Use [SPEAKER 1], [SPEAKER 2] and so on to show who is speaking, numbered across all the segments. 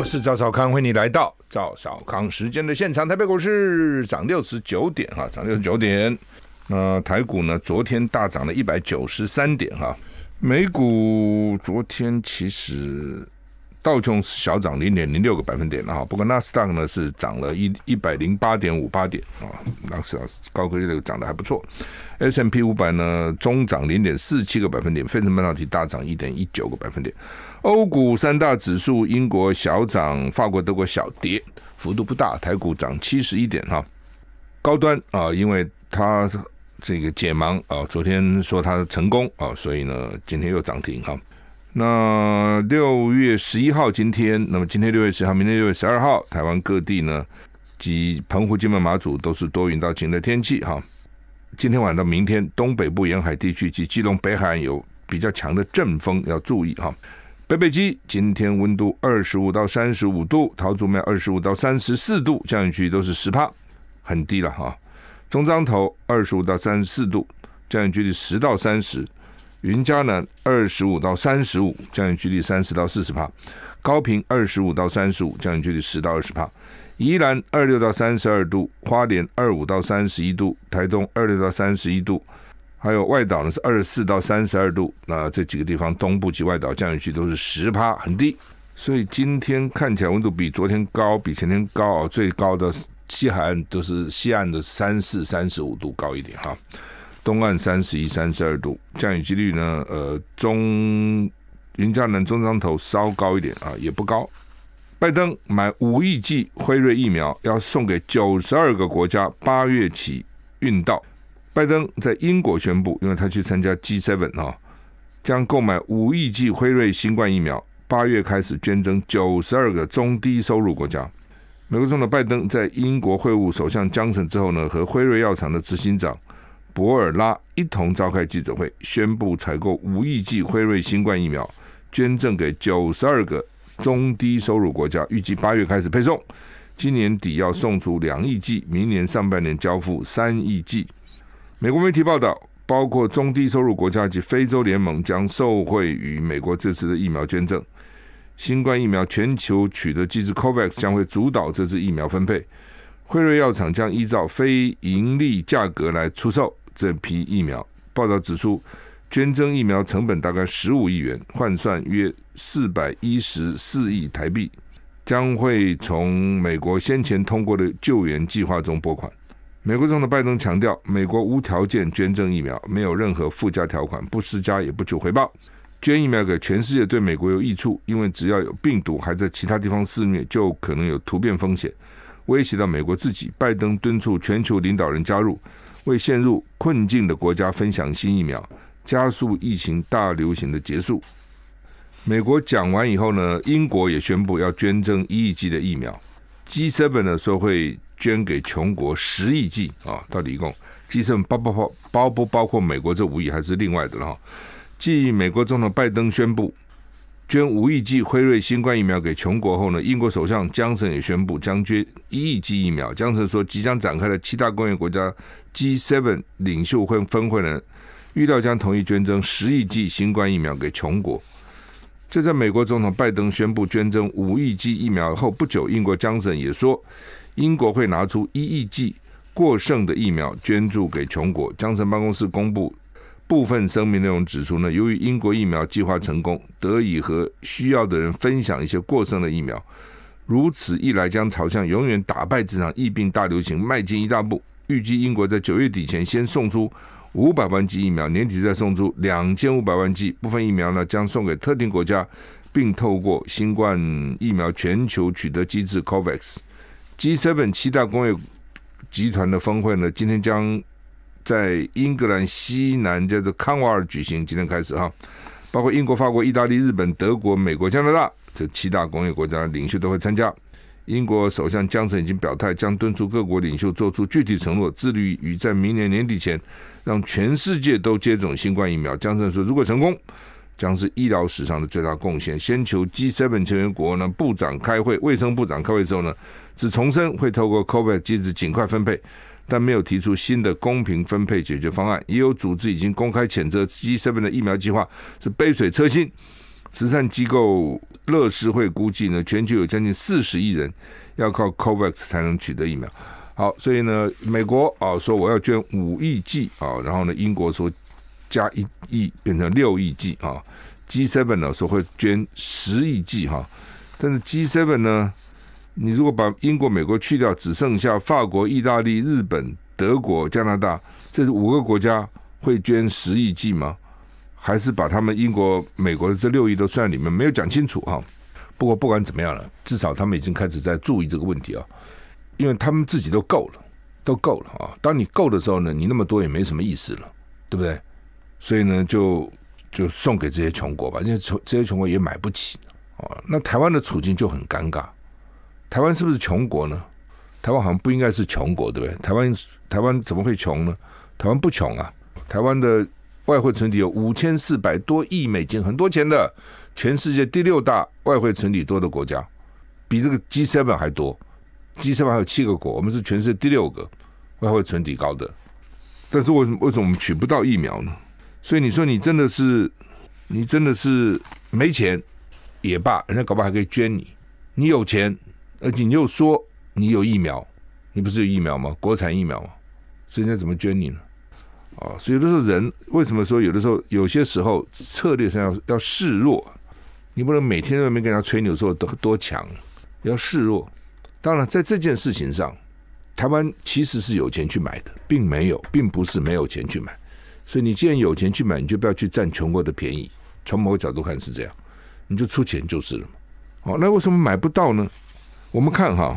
[SPEAKER 1] 我是赵少康，欢迎你来到赵少康时间的现场。台北股市涨六十九点哈，涨六十九点。那台股呢？昨天大涨了一百九十三点哈。美股昨天其实道琼斯小涨零点零六个百分点哈，不过纳斯达克呢是涨了一一百零八点五八点啊，纳斯达克科技这个涨得还不错。S M P 五百呢中涨零点四七个百分点，费城半导体大涨一点一九个百分点。欧股三大指数，英国小涨，法国、德国小跌，幅度不大。台股涨七十一点哈。高端啊，因为它这个解盲啊，昨天说它成功啊，所以呢，今天又涨停哈。那六月十一号今天，那么今天六月十号，明天六月十二号，台湾各地呢及澎湖、金门、马祖都是多云到晴的天气哈。今天晚上到明天，东北部沿海地区及基隆、北海岸有比较强的阵风，要注意哈。北北基今天温度二十五到三十五度，桃竹苗二十五到三十四度，降雨区都是十帕，很低了哈。中彰头二十五到三十四度，降雨区是十到三十。云嘉南二十五到三十五，降雨区是三十到四十帕。高平二十五到三十五，降雨区是十到二十帕。宜兰二六到三十二度，花莲二五到三十一度，台东二六到三十一度。还有外岛呢是二十四到三十二度，那这几个地方东部及外岛降雨区都是十趴很低，所以今天看起来温度比昨天高，比前天高啊，最高的西海岸都是西岸的三四三十五度高一点哈，东岸三十一三十二度降雨几率呢，呃中云嘉南中彰头稍高一点啊，也不高。拜登买五亿剂辉瑞疫苗要送给九十二个国家，八月起运到。拜登在英国宣布，因为他去参加 G7 啊，将购买五亿剂辉瑞新冠疫苗，八月开始捐赠九十二个中低收入国家。美国总统拜登在英国会晤首相江省之后呢，和辉瑞药厂的执行长博尔拉一同召开记者会，宣布采购五亿剂辉瑞新冠疫苗，捐赠给九十二个中低收入国家，预计八月开始配送，今年底要送出两亿剂，明年上半年交付三亿剂。美国媒体报道，包括中低收入国家及非洲联盟将受惠于美国这次的疫苗捐赠。新冠疫苗全球取得机制 COVAX 将会主导这次疫苗分配。辉瑞药厂将依照非盈利价格来出售这批疫苗。报道指出，捐赠疫苗成本大概十五亿元，换算约四百一十四亿台币，将会从美国先前通过的救援计划中拨款。美国总统拜登强调，美国无条件捐赠疫苗，没有任何附加条款，不施加也不求回报。捐疫苗给全世界对美国有益处，因为只要有病毒还在其他地方肆虐，就可能有突变风险，威胁到美国自己。拜登敦促全球领导人加入，为陷入困境的国家分享新疫苗，加速疫情大流行的结束。美国讲完以后呢，英国也宣布要捐赠一亿剂的疫苗。G 7呢说的会。捐给穷国十亿剂啊，到底一共？即剩包包包包不包括美国这五亿，还是另外的了？继美国总统拜登宣布捐五亿剂辉瑞新冠疫苗给穷国后呢，英国首相江省也宣布将捐一亿剂疫苗。江省说，即将展开的七大工业国家 G Seven 领袖会峰会呢，预料将同意捐赠十亿剂新冠疫苗给穷国。就在美国总统拜登宣布捐赠五亿剂疫苗后不久，英国江省也说。英国会拿出一亿剂过剩的疫苗，捐助给穷国。江城办公室公布部分声明内容，指出呢，由于英国疫苗计划成功，得以和需要的人分享一些过剩的疫苗。如此一来，将朝向永远打败这场疫病大流行迈进一大步。预计英国在九月底前先送出五百万剂疫苗，年底再送出两千五百万剂。部分疫苗呢，将送给特定国家，并透过新冠疫苗全球取得机制 （COVAX）。G7 本七大工业集团的峰会呢，今天将在英格兰西南，叫做康沃尔举行。今天开始哈，包括英国、法国、意大利、日本、德国、美国、加拿大这七大工业国家领袖都会参加。英国首相江森已经表态，将敦促各国领袖做出具体承诺，致力于在明年年底前让全世界都接种新冠疫苗。江森说，如果成功，将是医疗史上的最大贡献。先求 G7 成员国呢部长开会，卫生部长开会之后呢？只重申会透过 COVAX 机制尽快分配，但没有提出新的公平分配解决方案。也有组织已经公开谴责 G7 的疫苗计划是杯水车薪。慈善机构乐施会估计呢，全球有将近四十亿人要靠 COVAX 才能取得疫苗。好，所以呢，美国啊说我要捐五亿剂啊，然后呢，英国说加一亿变成六亿剂啊，G7 呢说会捐十亿剂哈，但是 G7 呢？你如果把英国、美国去掉，只剩下法国、意大利、日本、德国、加拿大，这五个国家会捐十亿剂吗？还是把他们英国、美国的这六亿都算里面？没有讲清楚哈。不过不管怎么样了，至少他们已经开始在注意这个问题啊，因为他们自己都够了，都够了啊。当你够的时候呢，你那么多也没什么意思了，对不对？所以呢，就就送给这些穷国吧，因为穷这些穷国也买不起啊。那台湾的处境就很尴尬。台湾是不是穷国呢？台湾好像不应该是穷国，对不对？台湾台湾怎么会穷呢？台湾不穷啊！台湾的外汇存底有五千四百多亿美金，很多钱的，全世界第六大外汇存底多的国家，比这个 G seven 还多。G seven 还有七个国我们是全世界第六个外汇存底高的。但是为什么为什么我们取不到疫苗呢？所以你说你真的是你真的是没钱也罢，人家搞不好还可以捐你。你有钱。而且你又说你有疫苗，你不是有疫苗吗？国产疫苗吗？所以人家怎么捐你呢？啊，所以有的时候人为什么说有的时候有些时候策略上要要示弱，你不能每天在外面跟人家吹牛说多多强，要示弱。当然，在这件事情上，台湾其实是有钱去买的，并没有，并不是没有钱去买。所以你既然有钱去买，你就不要去占穷国的便宜。从某个角度看是这样，你就出钱就是了。哦，那为什么买不到呢？我们看哈，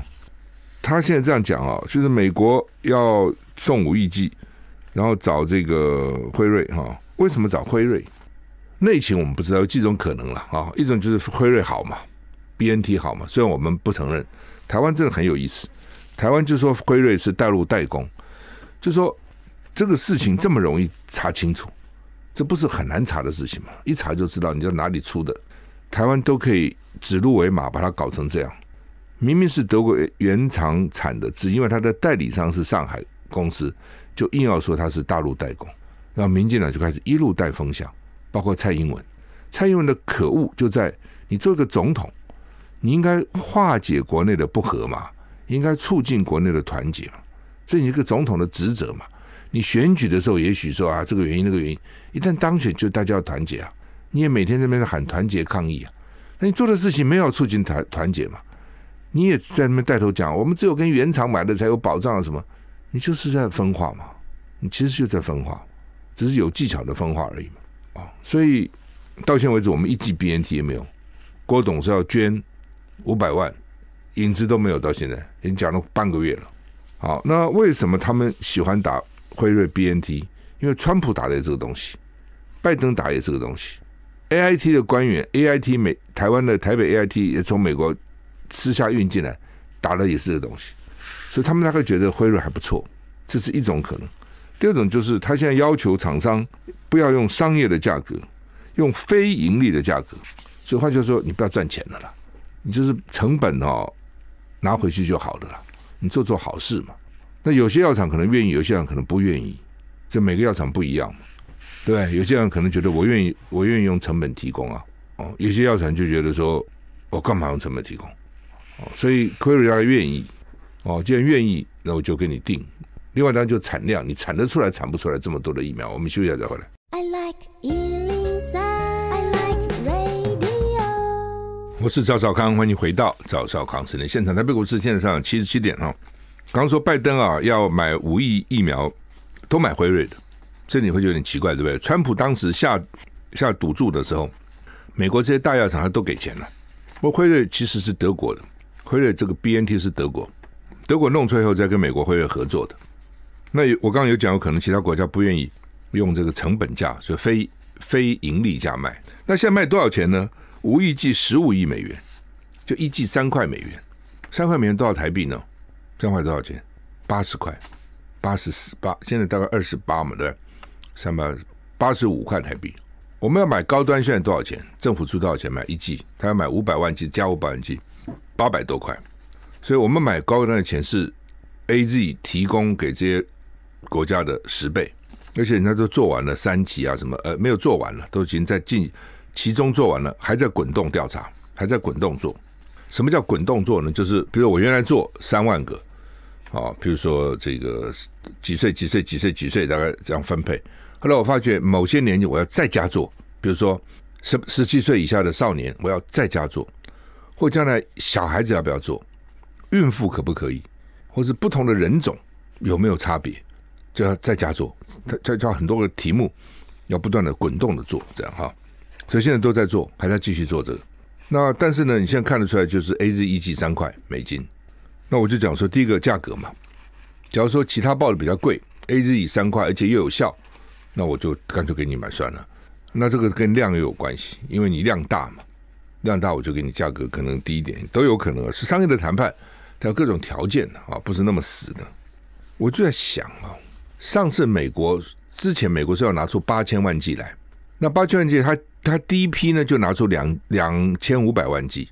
[SPEAKER 1] 他现在这样讲啊，就是美国要送五亿剂，然后找这个辉瑞哈？为什么找辉瑞？内情我们不知道，有几种可能了啊？一种就是辉瑞好嘛，B N T 好嘛？虽然我们不承认，台湾真的很有意思。台湾就说辉瑞是代入代工，就说这个事情这么容易查清楚，这不是很难查的事情吗？一查就知道，你在哪里出的，台湾都可以指鹿为马，把它搞成这样。明明是德国原厂产的，只因为它的代理商是上海公司，就硬要说它是大陆代工。然后民进党就开始一路带风向，包括蔡英文。蔡英文的可恶就在你做一个总统，你应该化解国内的不和嘛，应该促进国内的团结嘛，这一个总统的职责嘛。你选举的时候也许说啊这个原因那个原因，一旦当选就大家要团结啊，你也每天在那边喊团结抗议啊，那你做的事情没有促进团团结嘛？你也在那边带头讲，我们只有跟原厂买的才有保障，什么？你就是在分化嘛，你其实就在分化，只是有技巧的分化而已嘛。啊，所以到现在为止，我们一剂 BNT 也没有。郭董是要捐五百万，影子都没有到现在，已经讲了半个月了。好，那为什么他们喜欢打辉瑞 BNT？因为川普打的这个东西，拜登打的这个东西，AIT 的官员，AIT 美台湾的台北 AIT 也从美国。私下运进来，打了也是这东西，所以他们大概觉得辉瑞还不错，这是一种可能。第二种就是他现在要求厂商不要用商业的价格，用非盈利的价格，所以换句话说，你不要赚钱的啦，你就是成本哦，拿回去就好了啦。你做做好事嘛。那有些药厂可能愿意，有些人可能不愿意，这每个药厂不一样嘛。对，有些人可能觉得我愿意，我愿意用成本提供啊。哦，有些药厂就觉得说，我干嘛用成本提供？所以辉瑞要愿意，哦，既然愿意，那我就给你定。另外当然就产量，你产得出来，产不出来这么多的疫苗？我们休息一下再回来。我是赵少康，欢迎回到赵少康时间，现场。台北股市现在上七十七点哈。刚刚说拜登啊要买五亿疫苗，都买辉瑞的，这你会觉得有点奇怪，对不对？川普当时下下赌注的时候，美国这些大药厂他都给钱了，不过辉瑞其实是德国的。辉瑞这个 BNT 是德国，德国弄出来以后再跟美国会瑞合作的。那有我刚刚有讲，有可能其他国家不愿意用这个成本价，就非非盈利价卖。那现在卖多少钱呢？无一计十五亿美元，就一季三块美元，三块美元多少台币呢？三块多少钱？八十块，八十四八，现在大概二十八嘛，对三百八十五块台币。我们要买高端，现在多少钱？政府出多少钱买一季？他要买五百万剂加五百万剂。八百多块，所以我们买高端的钱是 A Z 提供给这些国家的十倍，而且人家都做完了三级啊什么呃没有做完了，都已经在进其中做完了，还在滚动调查，还在滚动做。什么叫滚动做呢？就是比如我原来做三万个啊，比如说这个几岁几岁几岁几岁大概这样分配，后来我发觉某些年纪我要再加做，比如说十十七岁以下的少年，我要再加做。或将来小孩子要不要做？孕妇可不可以？或是不同的人种有没有差别？就要在家做，它他叫很多个题目，要不断的滚动的做这样哈。所以现在都在做，还在继续做这个。那但是呢，你现在看得出来就是 A Z 一剂三块美金。那我就讲说，第一个价格嘛，假如说其他报的比较贵，A Z 以三块而且又有效，那我就干脆给你买算了。那这个跟量也有关系，因为你量大嘛。量大我就给你价格可能低一点，都有可能是商业的谈判，它有各种条件的啊，不是那么死的。我就在想啊，上次美国之前美国是要拿出八千万剂来，那八千万剂他他第一批呢就拿出两两千五百万剂，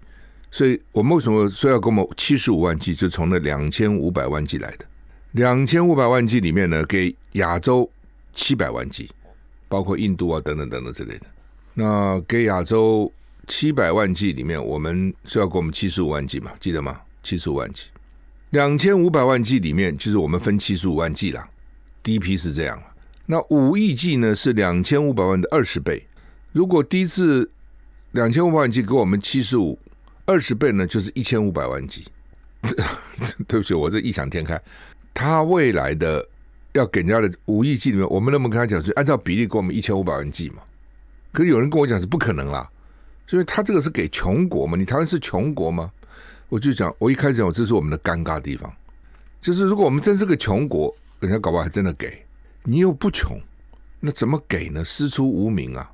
[SPEAKER 1] 所以我们为什么说要给我们七十五万剂，就从那两千五百万剂来的？两千五百万剂里面呢，给亚洲七百万剂，包括印度啊等等等等之类的，那给亚洲。七百万 G 里面，我们是要给我们七十五万 G 嘛？记得吗？七十五万 G，两千五百万 G 里面，就是我们分七十五万 G 了。第一批是这样。那五亿 G 呢？是两千五百万的二十倍。如果第一次两千五百万 G 给我们七十五，二十倍呢，就是一千五百万 G。对不起，我这异想天开。他未来的要给人家的五亿 G 里面，我们能不能跟他讲，就按照比例给我们一千五百万 G 嘛？可有人跟我讲是不可能啦。因为他这个是给穷国嘛，你台湾是穷国吗？我就讲，我一开始讲，这是我们的尴尬地方，就是如果我们真是个穷国，人家搞不好还真的给，你又不穷，那怎么给呢？师出无名啊，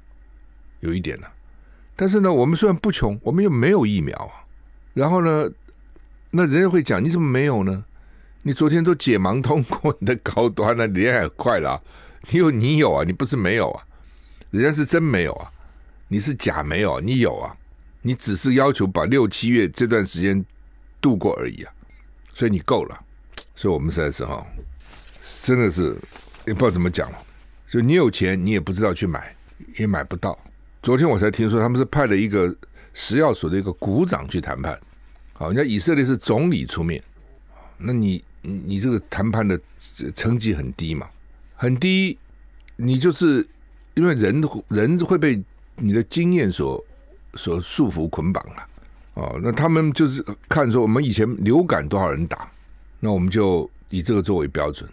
[SPEAKER 1] 有一点呢。但是呢，我们虽然不穷，我们又没有疫苗啊。然后呢，那人家会讲你怎么没有呢？你昨天都解盲通过你的高端了，你也快了，你有你有啊，你不是没有啊，人家是真没有啊。你是假没有，你有啊，你只是要求把六七月这段时间度过而已啊，所以你够了。所以我们在时候真的是也不知道怎么讲了。所以你有钱，你也不知道去买，也买不到。昨天我才听说他们是派了一个食药所的一个股长去谈判。好，人家以色列是总理出面，那你你你这个谈判的成绩很低嘛，很低。你就是因为人人会被。你的经验所所束缚捆绑了，哦，那他们就是看说我们以前流感多少人打，那我们就以这个作为标准。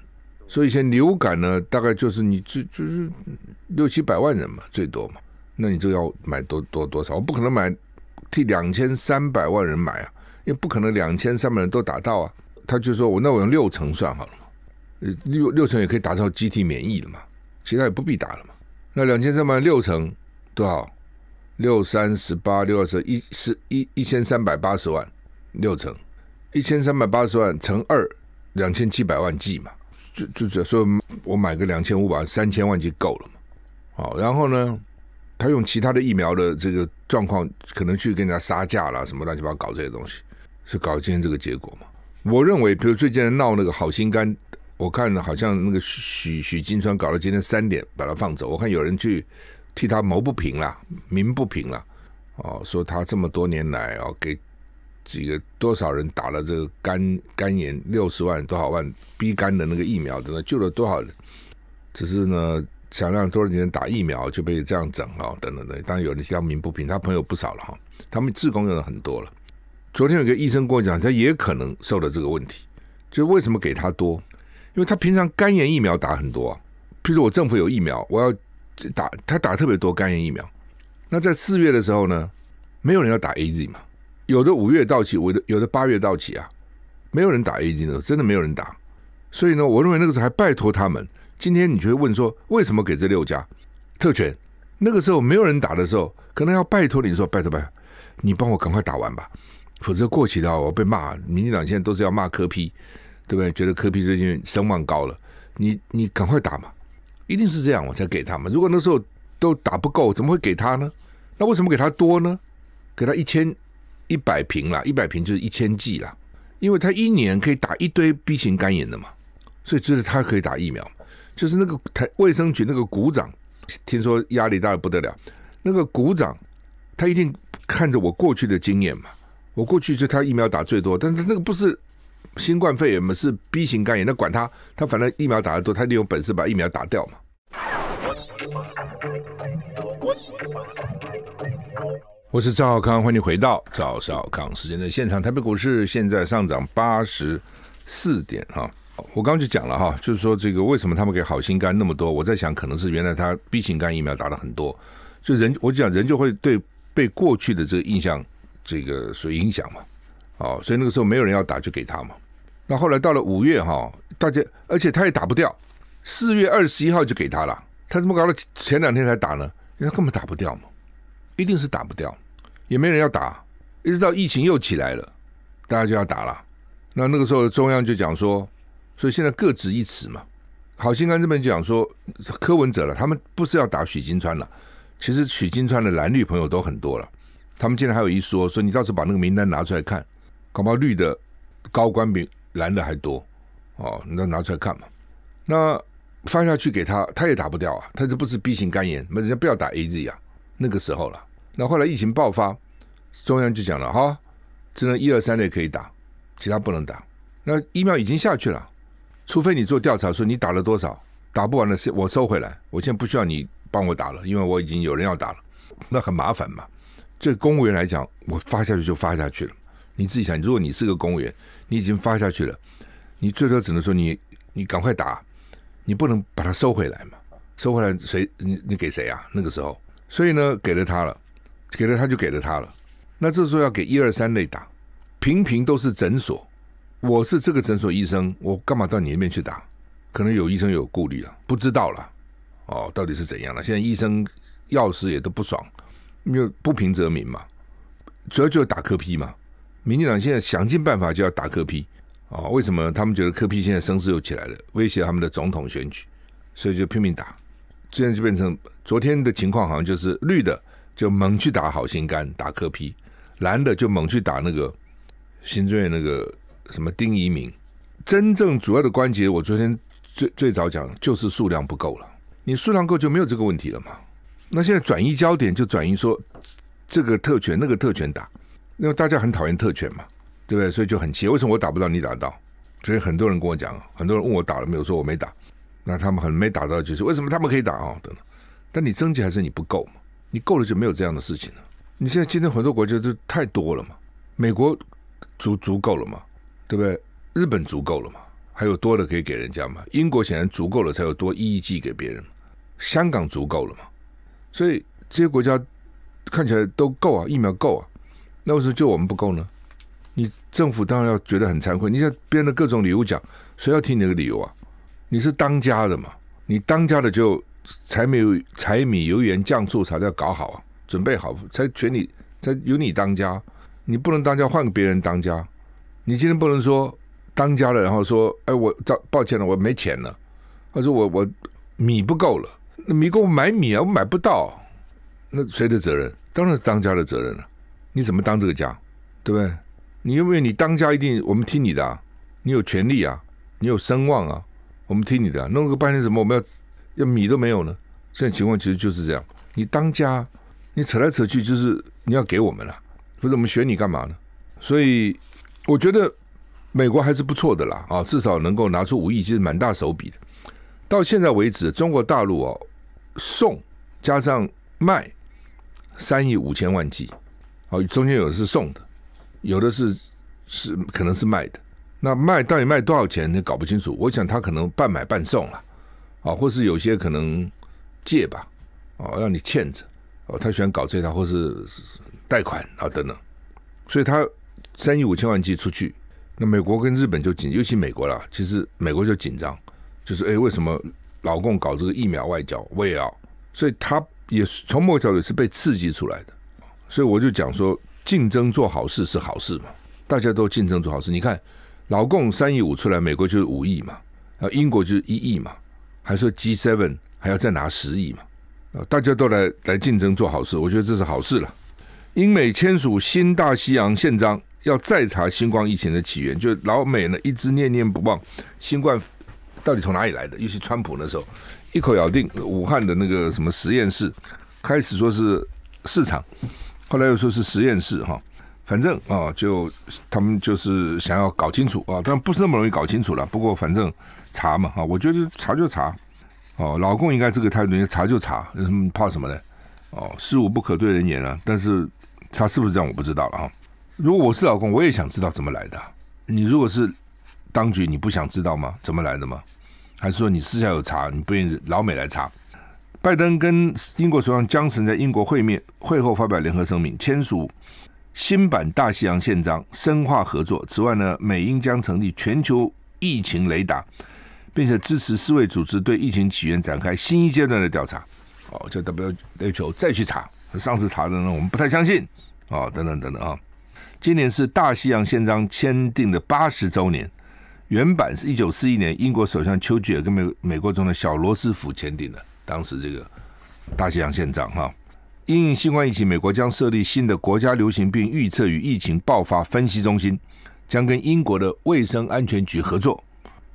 [SPEAKER 1] 所以以前流感呢，大概就是你最就是六七百万人嘛，最多嘛，那你就要买多多多少？我不可能买替两千三百万人买啊，因为不可能两千三百人都打到啊。他就说我那我用六成算好了嘛，呃，六六成也可以达到集体免疫了嘛，其他也不必打了嘛。那两千三百六成。多少？六三十八，六二十一，十一一千三百八十万，六成一千三百八十万乘二两千七百万计嘛，就就只说我买个两千五百三千万就够了嘛。好，然后呢，他用其他的疫苗的这个状况，可能去跟人家杀价啦，什么乱七八糟搞这些东西，是搞今天这个结果嘛？我认为，比如最近闹那个好心肝，我看好像那个许许金川搞到今天三点把它放走，我看有人去。替他谋不平了，鸣不平了，哦，说他这么多年来哦，给几个多少人打了这个肝肝炎六十万多少万逼肝的那个疫苗，等等，救了多少人？只是呢，想让多少人打疫苗就被这样整哦，等等等。当然有人要鸣不平，他朋友不少了哈，他们自贡用的很多了。昨天有个医生跟我讲，他也可能受了这个问题，就为什么给他多？因为他平常肝炎疫苗打很多，譬如我政府有疫苗，我要。打他打特别多肝炎疫苗，那在四月的时候呢，没有人要打 AZ 嘛？有的五月到期，我的有的八月到期啊，没有人打 AZ 的，真的没有人打。所以呢，我认为那个时候还拜托他们。今天你就会问说，为什么给这六家特权？那个时候没有人打的时候，可能要拜托你说，拜托拜，托，你帮我赶快打完吧，否则过期的话我被骂。民进党现在都是要骂科批，对不对？觉得科批最近声望高了，你你赶快打嘛。一定是这样我才给他们。如果那时候都打不够，怎么会给他呢？那为什么给他多呢？给他一千一百瓶啦，一百瓶就是一千剂啦。因为他一年可以打一堆 B 型肝炎的嘛，所以就是他可以打疫苗。就是那个台卫生局那个股长，听说压力大的不得了。那个股长他一定看着我过去的经验嘛，我过去就他疫苗打最多，但是那个不是。新冠肺炎，嘛是 B 型肝炎，那管他，他反正疫苗打的多，他利用本事把疫苗打掉嘛。我是赵浩康，欢迎回到赵少康时间的现场。台北股市现在上涨八十四点哈。我刚刚就讲了哈，就是说这个为什么他们给好心肝那么多？我在想，可能是原来他 B 型肝疫苗打了很多，就人，我就讲人就会对被过去的这个印象这个所影响嘛。哦，所以那个时候没有人要打，就给他嘛。那后来到了五月哈，大家而且他也打不掉，四月二十一号就给他了，他怎么搞到前两天才打呢，他根本打不掉，嘛，一定是打不掉，也没人要打，一直到疫情又起来了，大家就要打了。那那个时候中央就讲说，所以现在各执一词嘛。好心肝这边就讲说，柯文哲了，他们不是要打许金川了，其实许金川的蓝绿朋友都很多了，他们竟然还有一说，说你到时候把那个名单拿出来看，搞不好绿的高官比。蓝的还多，哦，那拿出来看嘛。那发下去给他，他也打不掉啊。他这不是 B 型肝炎，那人家不要打 AZ 啊。那个时候了。那后来疫情爆发，中央就讲了哈，只能一二三类可以打，其他不能打。那疫苗已经下去了，除非你做调查说你打了多少，打不完的是我收回来。我现在不需要你帮我打了，因为我已经有人要打了。那很麻烦嘛。对公务员来讲，我发下去就发下去了。你自己想，如果你是个公务员。你已经发下去了，你最多只能说你，你赶快打，你不能把它收回来嘛？收回来谁？你你给谁啊？那个时候，所以呢，给了他了，给了他就给了他了。那这时候要给一二三类打，频频都是诊所，我是这个诊所医生，我干嘛到你那边去打？可能有医生有顾虑了，不知道了，哦，到底是怎样了？现在医生、药师也都不爽，因为不平则鸣嘛，主要就是打科批嘛。民进党现在想尽办法就要打柯批啊！为什么？他们觉得柯批现在声势又起来了，威胁他们的总统选举，所以就拼命打。现在就变成昨天的情况，好像就是绿的就猛去打好心肝打柯批，蓝的就猛去打那个新中院那个什么丁仪明。真正主要的关节，我昨天最最早讲就是数量不够了。你数量够就没有这个问题了嘛？那现在转移焦点就转移说这个特权那个特权打。因为大家很讨厌特权嘛，对不对？所以就很气。为什么我打不到你打到？所以很多人跟我讲，很多人问我打了没有，说我没打。那他们很没打到就是为什么他们可以打啊？等等。但你征集还是你不够嘛？你够了就没有这样的事情了。你现在今天很多国家都太多了嘛？美国足足够了嘛？对不对？日本足够了嘛？还有多的可以给人家嘛？英国显然足够了，才有多一一寄给别人。香港足够了嘛？所以这些国家看起来都够啊，疫苗够啊。那为什么就我们不够呢？你政府当然要觉得很惭愧，你想编的各种理由讲，谁要听你的理由啊？你是当家的嘛？你当家的就柴米油柴米油盐酱醋茶都要搞好啊，准备好才权你才有你当家，你不能当家换个别人当家，你今天不能说当家了，然后说哎我抱歉了我没钱了，他说我我米不够了，那米够买米啊，我买不到，那谁的责任？当然是当家的责任了。你怎么当这个家，对不对？你因为你当家一定，我们听你的啊，你有权利啊，你有声望啊，我们听你的。弄个半天什么，我们要要米都没有呢？现在情况其实就是这样，你当家，你扯来扯去就是你要给我们了，不是我们选你干嘛呢？所以我觉得美国还是不错的啦，啊，至少能够拿出五亿，其实蛮大手笔的。到现在为止，中国大陆哦，送加上卖三亿五千万剂。哦，中间有的是送的，有的是是可能是卖的。那卖到底卖多少钱，你搞不清楚。我想他可能半买半送了，啊，或是有些可能借吧，哦，让你欠着。哦，他喜欢搞这套，或是贷款啊等等。所以他三亿五千万借出去，那美国跟日本就紧，尤其美国了。其实美国就紧张，就是哎，为什么老共搞这个疫苗外交？所以他也从某角度是被刺激出来的。所以我就讲说，竞争做好事是好事嘛，大家都竞争做好事。你看，老共三亿五出来，美国就是五亿嘛，啊，英国就是一亿嘛，还说 G Seven 还要再拿十亿嘛，啊，大家都来来竞争做好事，我觉得这是好事了。英美签署新大西洋宪章，要再查新冠疫情的起源，就老美呢一直念念不忘新冠到底从哪里来的，尤其川普那时候一口咬定武汉的那个什么实验室，开始说是市场。后来又说是实验室哈，反正啊，就他们就是想要搞清楚啊，但不是那么容易搞清楚了。不过反正查嘛哈，我觉得查就查，哦，老公应该这个态度，查就查，怕什么呢？哦，事无不可对人言啊。但是他是不是这样，我不知道了哈。如果我是老公，我也想知道怎么来的。你如果是当局，你不想知道吗？怎么来的吗？还是说你私下有查，你不愿意老美来查？拜登跟英国首相江澄在英国会面，会后发表联合声明，签署新版《大西洋宪章》，深化合作。此外呢，美英将成立全球疫情雷达，并且支持世卫组织对疫情起源展开新一阶段的调查。哦，叫 W，h 求再去查，上次查的呢，我们不太相信。哦，等等等等啊！今年是《大西洋宪章》签订的八十周年，原版是一九四一年英国首相丘吉尔跟美美国总统小罗斯福签订的。当时这个大西洋县长哈，因应新冠疫情，美国将设立新的国家流行病预测与疫情爆发分析中心，将跟英国的卫生安全局合作，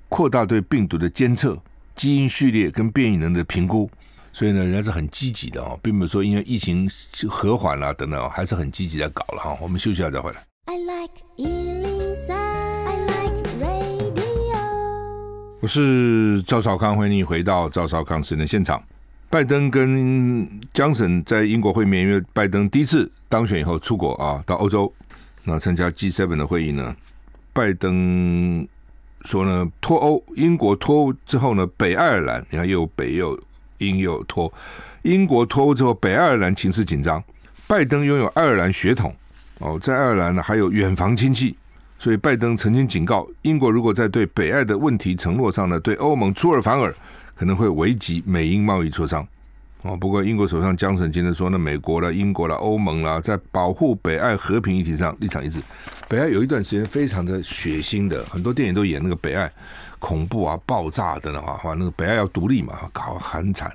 [SPEAKER 1] 扩大对病毒的监测、基因序列跟变异人的评估。所以呢，人家是很积极的哦，并没有说因为疫情和缓了等等，还是很积极在搞了哈。我们休息一下再回来。我是赵少康，欢迎你回到赵少康私的现场。拜登跟江省在英国会面，因为拜登第一次当选以后出国啊，到欧洲那参加 G7 的会议呢。拜登说呢，脱欧英国脱欧之后呢，北爱尔兰你看又北又英又脱，英国脱欧之后北爱尔兰情势紧张。拜登拥有爱尔兰血统哦，在爱尔兰呢还有远房亲戚。所以，拜登曾经警告，英国如果在对北爱的问题承诺上呢，对欧盟出尔反尔，可能会危及美英贸易磋商。哦，不过英国首相江省今天说，那美国了、英国了、欧盟了，在保护北爱和平议题上立场一致。北爱有一段时间非常的血腥的，很多电影都演那个北爱恐怖啊、爆炸的等。哈，那个北爱要独立嘛，搞很惨。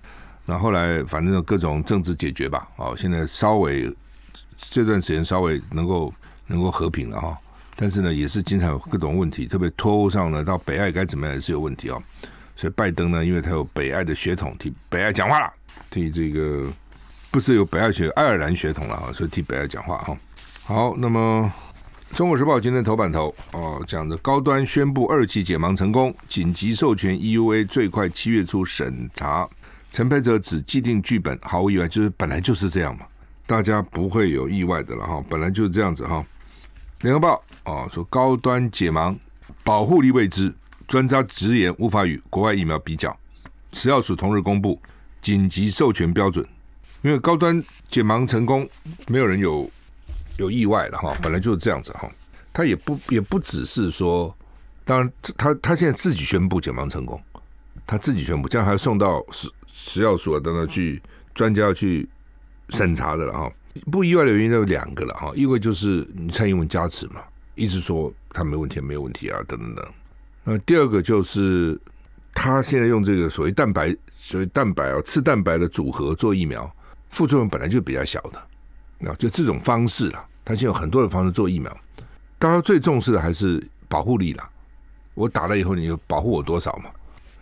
[SPEAKER 1] 那后来反正各种政治解决吧。哦，现在稍微这段时间稍微能够能够和平了哈。但是呢，也是经常有各种问题，特别脱欧上呢，到北爱该怎么样也是有问题啊。所以拜登呢，因为他有北爱的血统，替北爱讲话了，替这个不是有北爱血，爱尔兰血统了哈，所以替北爱讲话哈。好，那么《中国时报》今天头版头哦，讲的高端宣布二期解盲成功，紧急授权 EUA 最快七月初审查。陈佩哲只既定剧本毫无意外，就是本来就是这样嘛，大家不会有意外的了哈，本来就是这样子哈。《联合报》啊，说高端解盲保护力未知，专家直言无法与国外疫苗比较。食药署同日公布紧急授权标准，因为高端解盲成功，没有人有有意外了哈，本来就是这样子哈。他也不也不只是说，当然他他现在自己宣布解盲成功，他自己宣布，这样还要送到食食药署等等去专家去审查的了哈。不意外的原因有两个了哈，一个就是你蔡英文加持嘛。意思说他没问题，没有问题啊，等等等。那第二个就是他现在用这个所谓蛋白，所谓蛋白哦，次蛋白的组合做疫苗，副作用本来就比较小的。那就这种方式了。他现在有很多的方式做疫苗，大家最重视的还是保护力了。我打了以后，你就保护我多少嘛？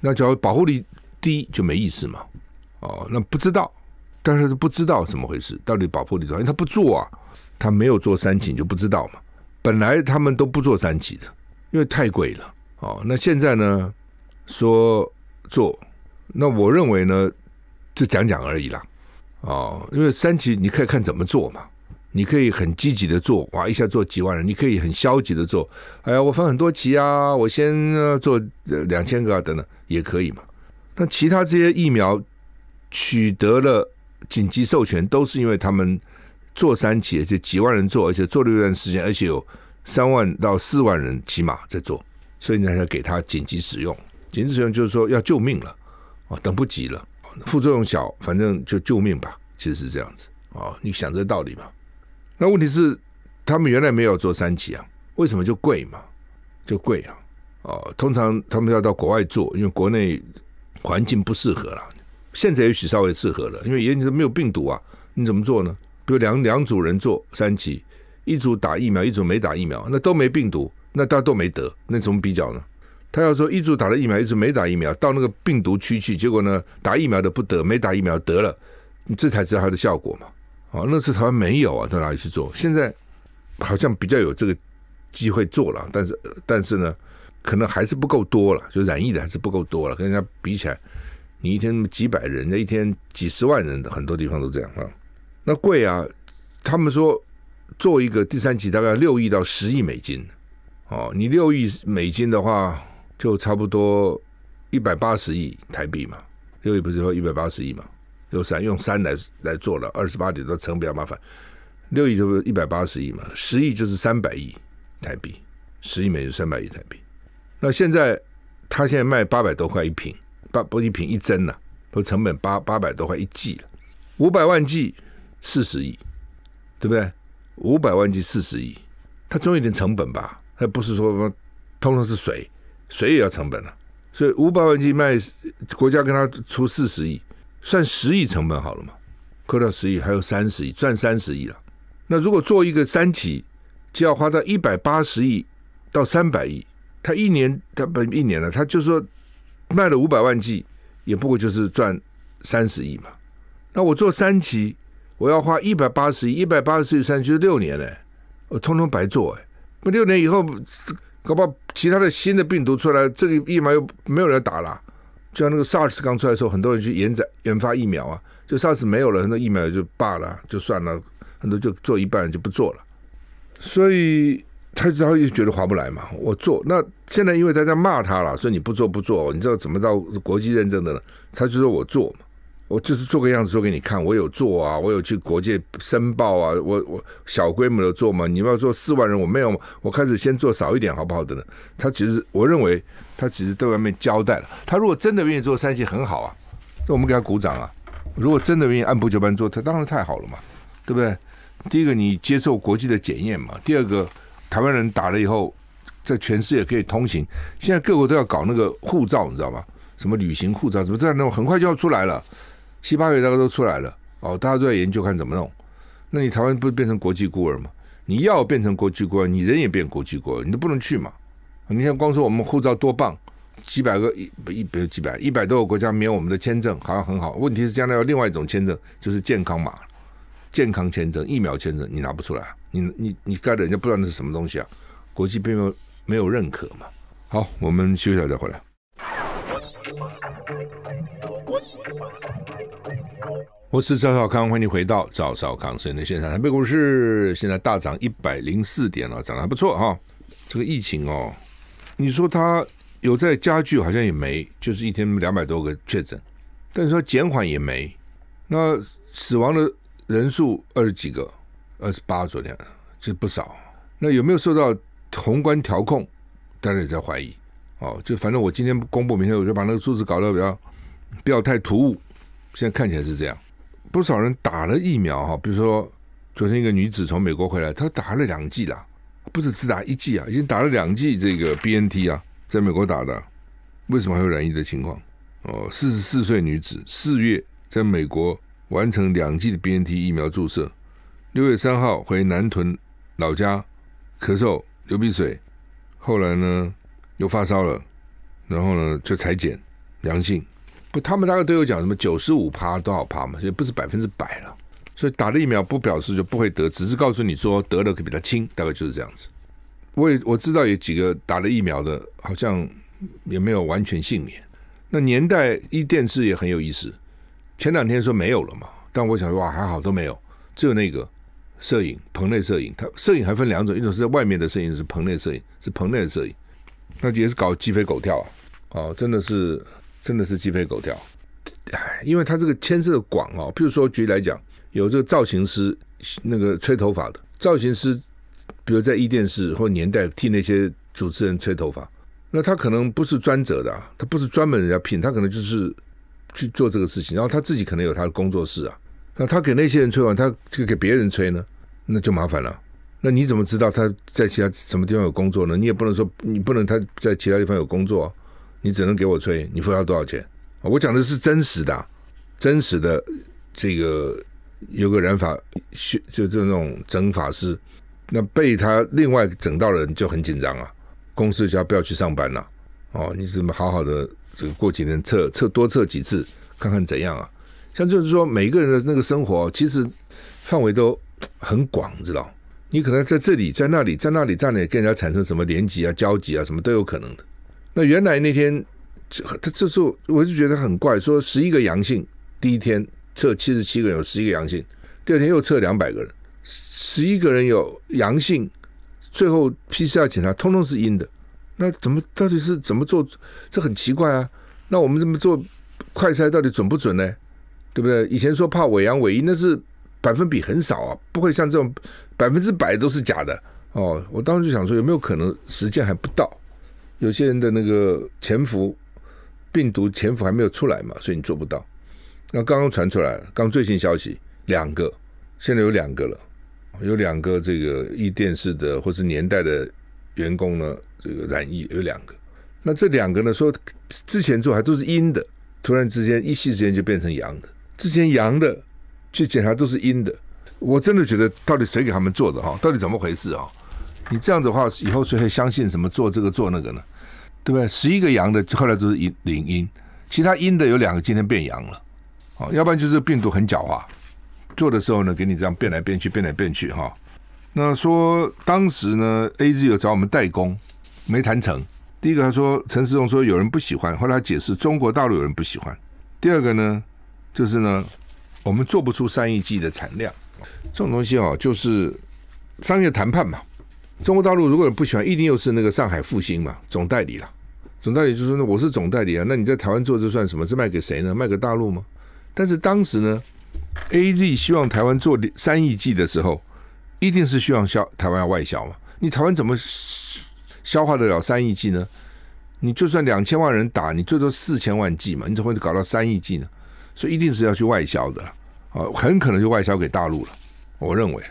[SPEAKER 1] 那只要保护力低，就没意思嘛。哦，那不知道，但是不知道怎么回事，到底保护力多少？因为他不做啊，他没有做三请就不知道嘛。本来他们都不做三级的，因为太贵了。哦，那现在呢？说做，那我认为呢，就讲讲而已啦。哦，因为三级你可以看怎么做嘛，你可以很积极的做，哇，一下做几万人；你可以很消极的做，哎呀，我分很多级啊，我先做两千个啊，等等，也可以嘛。那其他这些疫苗取得了紧急授权，都是因为他们。做三期也就几万人做，而且做了一段时间，而且有三万到四万人起码在做，所以你要给他紧急使用。紧急使用就是说要救命了啊，等不及了，副作用小，反正就救命吧，其实是这样子啊。你想这道理吧？那问题是他们原来没有做三期啊？为什么就贵嘛？就贵啊！啊，通常他们要到国外做，因为国内环境不适合了。现在也许稍微适合了，因为眼前没有病毒啊，你怎么做呢？比如两两组人做三期，一组打疫苗，一组没打疫苗，那都没病毒，那大家都没得，那怎么比较呢？他要说一组打了疫苗，一组没打疫苗，到那个病毒区去，结果呢，打疫苗的不得，没打疫苗得了，这才知道它的效果嘛。哦，那次台湾没有啊，到哪里去做？现在好像比较有这个机会做了，但是但是呢，可能还是不够多了，就染疫的还是不够多了，跟人家比起来，你一天几百人，人家一天几十万人的，很多地方都这样啊。那贵啊！他们说做一个第三级大概六亿到十亿美金，哦，你六亿美金的话就差不多一百八十亿台币嘛，六亿不是说一百八十亿嘛？用三用三来来做了二十八点都成比较麻烦，六亿就是一百八十亿嘛，十亿就是三百亿台币，十亿美金三百亿台币。那现在他现在卖八百多块一瓶，八玻璃瓶一针呢，都成本八八百多块一剂了，五百万剂。四十亿，对不对？五百万计四十亿，它总有点成本吧？它不是说通通是水，水也要成本了。所以五百万计卖，国家跟他出四十亿，算十亿成本好了嘛？扣掉十亿，还有三十亿赚三十亿了。那如果做一个三期，就要花到一百八十亿到三百亿。他一年他本一年了，他就说卖了五百万计，也不过就是赚三十亿嘛。那我做三期。我要花一百八十亿，一百八十亿算就是六年呢，我通通白做哎！那六年以后，搞不好其他的新的病毒出来，这个疫苗又没有人打了。就像那个 SARS 刚出来的时候，很多人去研展研发疫苗啊，就 SARS 没有了，那疫苗也就罢了，就算了，很多就做一半就不做了。所以他他就觉得划不来嘛，我做那现在因为大家骂他了，所以你不做不做，你知道怎么到国际认证的呢？他就说我做嘛。我就是做个样子做给你看，我有做啊，我有去国界申报啊，我我小规模的做嘛，你不要做四万人我没有，我开始先做少一点，好不好的？他其实我认为他其实对外面交代了，他如果真的愿意做三期很好啊，那我们给他鼓掌啊。如果真的愿意按部就班做，他当然太好了嘛，对不对？第一个你接受国际的检验嘛，第二个台湾人打了以后，在全世界可以通行。现在各国都要搞那个护照，你知道吗？什么旅行护照，什么这样那种，很快就要出来了。七八月，大家都出来了，哦，大家都在研究看怎么弄。那你台湾不变成国际孤儿吗？你要变成国际孤儿，你人也变国际孤儿，你都不能去嘛。你像光说我们护照多棒，几百个一一百几百一百多个国家免我们的签证，好像很好。问题是将来要另外一种签证，就是健康码、健康签证、疫苗签证，你拿不出来，你你你盖的，人家不知道那是什么东西啊？国际并没有没有认可嘛。好，我们休息一下再回来。我是赵少康，欢迎回到赵少康生的现场。台北股市现在大涨一百零四点了，涨得还不错哈。这个疫情哦，你说它有在加剧，好像也没，就是一天两百多个确诊，但是说减缓也没。那死亡的人数二十几个，二十八昨天就不少。那有没有受到宏观调控？大家也在怀疑哦。就反正我今天公布，明天我就把那个数字搞得比较。不要太突兀。现在看起来是这样，不少人打了疫苗哈，比如说昨天一个女子从美国回来，她打了两剂啦，不是只打一剂啊，已经打了两剂这个 B N T 啊，在美国打的，为什么还有染疫的情况？哦，四十四岁女子，四月在美国完成两剂的 B N T 疫苗注射，六月三号回南屯老家，咳嗽、流鼻水，后来呢又发烧了，然后呢就裁剪阳性。不，他们大概都有讲什么九十五趴多少趴嘛，也不是百分之百了。所以打了疫苗不表示就不会得，只是告诉你说得了可比较轻，大概就是这样子。我也我知道有几个打了疫苗的，好像也没有完全幸免。那年代一电视也很有意思，前两天说没有了嘛，但我想说哇，还好都没有，只有那个摄影棚内摄影，它摄影还分两种，一种是在外面的摄影，是棚内摄影，是棚内的摄影，那也是搞鸡飞狗跳啊，哦、真的是。真的是鸡飞狗跳，哎，因为他这个牵涉广哦，譬如说举例来讲，有这个造型师，那个吹头发的造型师，比如在一电视或年代替那些主持人吹头发，那他可能不是专责的，他不是专门人家聘，他可能就是去做这个事情，然后他自己可能有他的工作室啊，那他给那些人吹完，他就给别人吹呢，那就麻烦了。那你怎么知道他在其他什么地方有工作呢？你也不能说你不能他在其他地方有工作。你只能给我吹，你付他多少钱？我讲的是真实的，真实的。这个有个染法，就就这种整法师，那被他另外整到人就很紧张啊。公司就要不要去上班了？哦，你怎么好好的？这个过几天测测多测几次，看看怎样啊？像就是说，每个人的那个生活其实范围都很广，知道？你可能在这里，在那里，在那里，在那里跟人家产生什么连结啊、交集啊，什么都有可能的。那原来那天，他这时候我就觉得很怪，说十一个阳性，第一天测七十七个人有十一个阳性，第二天又测两百个人，十一个人有阳性，最后 PCR 检查通通是阴的，那怎么到底是怎么做？这很奇怪啊！那我们这么做快筛到底准不准呢？对不对？以前说怕伪阳伪阴那是百分比很少啊，不会像这种百分之百都是假的哦。我当时就想说，有没有可能时间还不到？有些人的那个潜伏病毒潜伏还没有出来嘛，所以你做不到。那刚刚传出来，刚最新消息，两个，现在有两个了，有两个这个易电视的或是年代的员工呢，这个染疫有两个。那这两个呢，说之前做还都是阴的，突然之间一夕之间就变成阳的，之前阳的去检查都是阴的。我真的觉得，到底谁给他们做的哈，到底怎么回事啊？你这样子的话，以后谁还相信什么做这个做那个呢？对不对？十一个阳的，后来都是阴领阴，其他阴的有两个今天变阳了，啊，要不然就是病毒很狡猾，做的时候呢给你这样变来变去，变来变去哈。那说当时呢，A Z 有找我们代工，没谈成。第一个他说陈世荣说有人不喜欢，后来解释中国大陆有人不喜欢。第二个呢，就是呢，我们做不出三亿剂的产量，这种东西哦，就是商业谈判嘛。中国大陆如果不喜欢，一定又是那个上海复兴嘛，总代理了。总代理就是说，我是总代理啊，那你在台湾做这算什么？是卖给谁呢？卖给大陆吗？但是当时呢，AZ 希望台湾做三亿剂的时候，一定是希望销台湾要外销嘛。你台湾怎么消化得了三亿剂呢？你就算两千万人打，你最多四千万剂嘛，你怎么会搞到三亿剂呢？所以一定是要去外销的，啊，很可能就外销给大陆了。我认为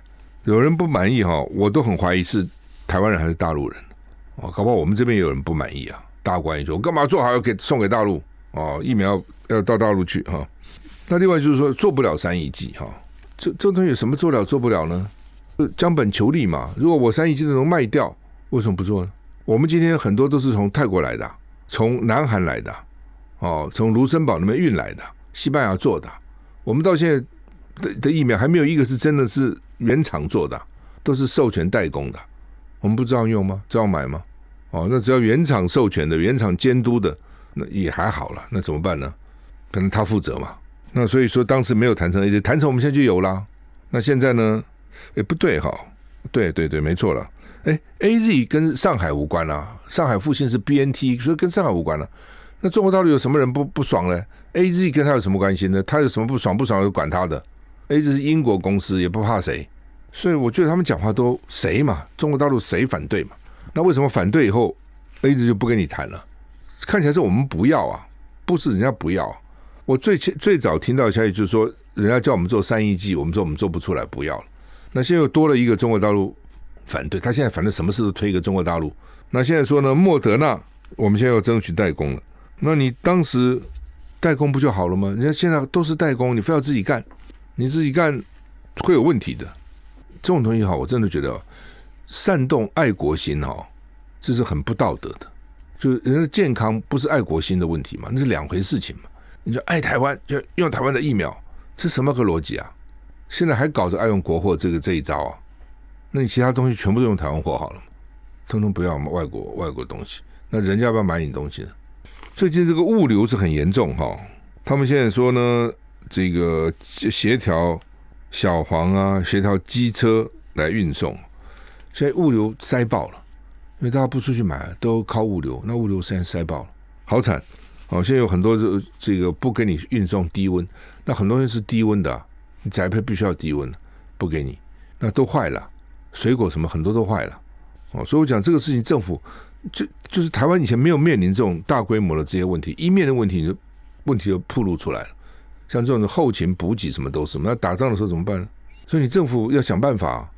[SPEAKER 1] 有人不满意哈，我都很怀疑是。台湾人还是大陆人？哦，搞不好我们这边有人不满意啊！大官一说，我干嘛做好要给送给大陆？哦，疫苗要要到大陆去哦。那另外就是说，做不了三亿剂哈，这这东西有什么做了做不了呢？将本求利嘛，如果我三亿剂能卖掉，为什么不做呢？我们今天很多都是从泰国来的，从南韩来的，哦，从卢森堡那边运来的，西班牙做的，我们到现在的的疫苗还没有一个是真的是原厂做的，都是授权代工的。我们不知样用吗？知样买吗？哦，那只要原厂授权的、原厂监督的，那也还好了。那怎么办呢？可能他负责嘛。那所以说当时没有谈成 AZ，谈成我们现在就有啦。那现在呢？也不对哈，对对对，没错了。哎，AZ 跟上海无关啦，上海复兴是 BNT，所以跟上海无关了。那中国到底有什么人不不爽呢？AZ 跟他有什么关系呢？他有什么不爽不爽就管他的，A Z 是英国公司，也不怕谁。所以我觉得他们讲话都谁嘛？中国大陆谁反对嘛？那为什么反对以后，A 子就不跟你谈了？看起来是我们不要啊，不是人家不要。我最最最早听到消息就是说，人家叫我们做三亿剂，我们说我们做不出来，不要了。那现在又多了一个中国大陆反对，他现在反正什么事都推一个中国大陆。那现在说呢，莫德纳，我们现在要争取代工了。那你当时代工不就好了吗？人家现在都是代工，你非要自己干，你自己干会有问题的。这种东西哈，我真的觉得煽动爱国心哈，这是很不道德的。就人的健康不是爱国心的问题嘛，那是两回事情嘛。你说爱台湾就用台湾的疫苗，这什么个逻辑啊？现在还搞着爱用国货这个这一招啊？那你其他东西全部都用台湾货好了通通不要外国外国东西。那人家要不要买你东西？呢？最近这个物流是很严重哈，他们现在说呢，这个协调。小黄啊，协调机车来运送，所以物流塞爆了，因为大家不出去买都靠物流，那物流现在塞爆了，好惨哦！现在有很多这这个不给你运送低温，那很多人是低温的，你宅配必须要低温，不给你，那都坏了，水果什么很多都坏了哦！所以我讲这个事情，政府就就是台湾以前没有面临这种大规模的这些问题，一面的问题就问题就暴露出来了。像这种后勤补给什么都是那打仗的时候怎么办？所以你政府要想办法，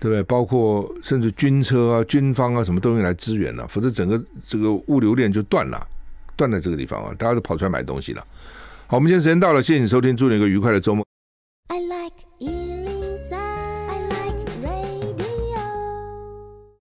[SPEAKER 1] 对不对？包括甚至军车啊、军方啊什么都用来支援了，否则整个这个物流链就断了，断在这个地方啊，大家都跑出来买东西了。好，我们今天时间到了，谢谢你收听，祝你一个愉快的周末。I like、